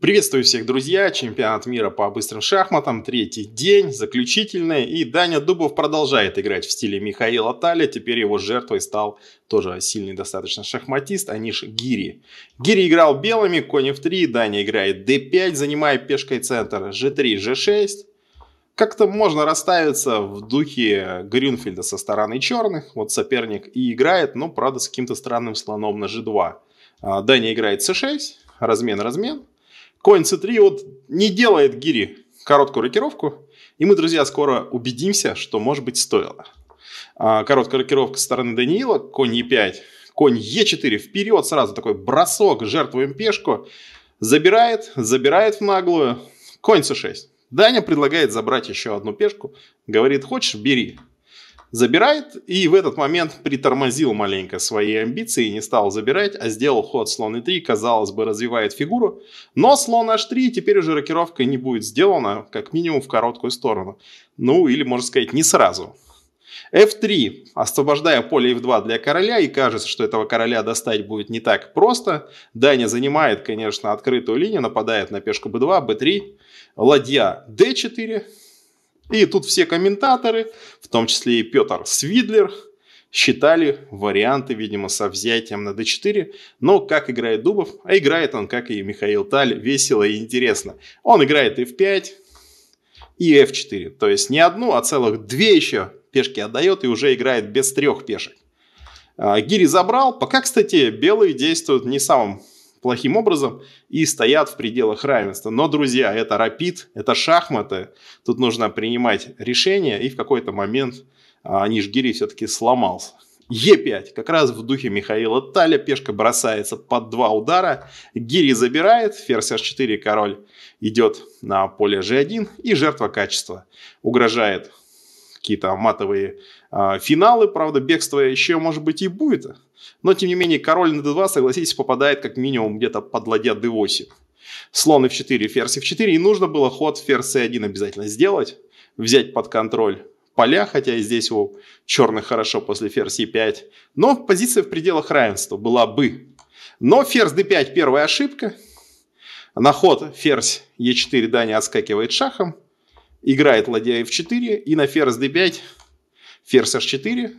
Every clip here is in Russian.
Приветствую всех, друзья! Чемпионат мира по быстрым шахматам, третий день, заключительный. И Даня Дубов продолжает играть в стиле Михаила Таля. Теперь его жертвой стал тоже сильный достаточно шахматист Аниш Гири. Гири играл белыми, конь f3, Даня играет d5, занимая пешкой центр, g3, g6. Как-то можно расставиться в духе Грюнфельда со стороны черных. Вот соперник и играет, но правда с каким-то странным слоном на g2. А, Даня играет c6, размен, размен. Coin C3 вот не делает гири короткую рокировку, и мы, друзья, скоро убедимся, что, может быть, стоило. А, короткая рокировка со стороны Даниила, конь Е5, конь Е4 вперед сразу, такой бросок, жертвуем пешку, забирает, забирает в наглую, конь С6. Даня предлагает забрать еще одну пешку, говорит, хочешь, бери забирает, и в этот момент притормозил маленько свои амбиции, не стал забирать, а сделал ход слон e3, казалось бы, развивает фигуру, но слон h3 теперь уже рокировка не будет сделана, как минимум в короткую сторону, ну или, можно сказать, не сразу. F3, освобождая поле F2 для короля, и кажется, что этого короля достать будет не так просто. Даня занимает, конечно, открытую линию, нападает на пешку B2, B3, ладья D4, и тут все комментаторы, в том числе и Петр Свидлер, считали варианты, видимо, со взятием на d4. Но как играет Дубов? А играет он, как и Михаил Таль, весело и интересно. Он играет f5 и f4. То есть не одну, а целых две еще пешки отдает и уже играет без трех пешек. А, Гири забрал. Пока, кстати, белые действуют не самым плохим образом и стоят в пределах равенства. Но, друзья, это рапид, это шахматы. Тут нужно принимать решения, и в какой-то момент а, Нижгирий все-таки сломался. Е5, как раз в духе Михаила Таля, пешка бросается под два удара, гири забирает, ферзь h4, король идет на поле g1 и жертва качества угрожает какие-то матовые э, финалы. Правда, бегство еще, может быть, и будет. Но, тем не менее, король на d2, согласитесь, попадает как минимум где-то под ладья d8. Слон f4, ферзь f4. И нужно было ход ферзь c1 обязательно сделать. Взять под контроль поля, хотя и здесь у черных хорошо после ферзь e5. Но позиция в пределах равенства была бы. Но ферзь d5 первая ошибка. На ход ферзь e4 не отскакивает шахом играет ладья f4 и на ферзь d5, ферзь h4.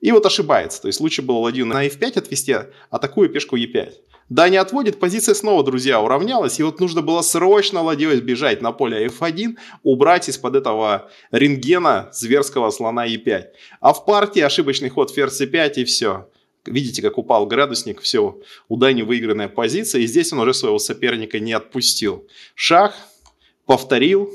И вот ошибается. То есть лучше было ладью на f5 отвести, атакуя пешку e5. Да, не отводит, позиция снова, друзья, уравнялась. И вот нужно было срочно ладьей сбежать на поле f1, убрать из-под этого рентгена зверского слона e5. А в партии ошибочный ход ферзь e5 и все. Видите, как упал градусник, все, у Дани выигранная позиция. И здесь он уже своего соперника не отпустил. Шах повторил,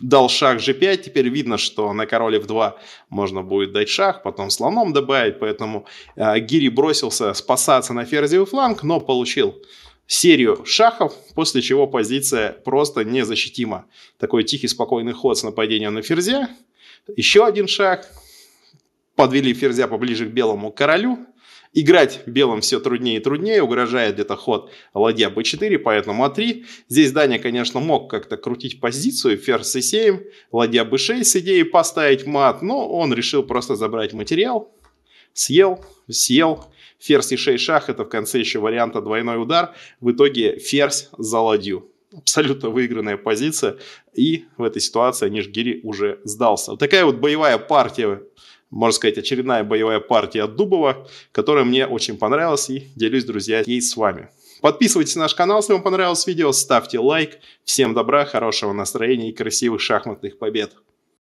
дал шах g5, теперь видно, что на короле f2 можно будет дать шах, потом слоном добавить, поэтому э, Гири бросился спасаться на ферзевый фланг, но получил серию шахов, после чего позиция просто незащитима. Такой тихий, спокойный ход с нападением на ферзя, еще один шаг, подвели ферзя поближе к белому королю, Играть белым все труднее и труднее, угрожает где-то ход ладья b4, поэтому a а 3 Здесь Даня, конечно, мог как-то крутить позицию, ферзь c7, ладья b6 с идеей поставить мат, но он решил просто забрать материал. Съел, съел. Ферзь и 6 шах, это в конце еще варианта двойной удар. В итоге ферзь за ладью абсолютно выигранная позиция. И в этой ситуации Нижгири уже сдался. Вот такая вот боевая партия можно сказать, очередная боевая партия от Дубова, которая мне очень понравилась и делюсь, друзья, ей с вами. Подписывайтесь на наш канал, если вам понравилось видео, ставьте лайк. Всем добра, хорошего настроения и красивых шахматных побед!